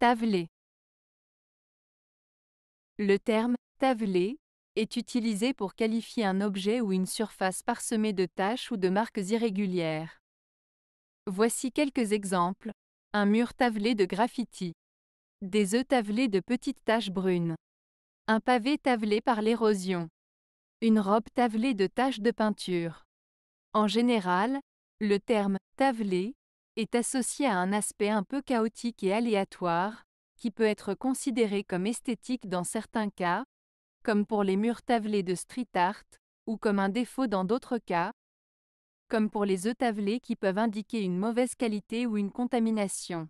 Tavelé. Le terme tavelé est utilisé pour qualifier un objet ou une surface parsemée de taches ou de marques irrégulières. Voici quelques exemples. Un mur tavelé de graffiti. Des œufs tavelés de petites taches brunes. Un pavé tavelé par l'érosion. Une robe tavelée de taches de peinture. En général, le terme tavelé est associé à un aspect un peu chaotique et aléatoire, qui peut être considéré comme esthétique dans certains cas, comme pour les murs tavelés de street art, ou comme un défaut dans d'autres cas, comme pour les œufs tavelés qui peuvent indiquer une mauvaise qualité ou une contamination.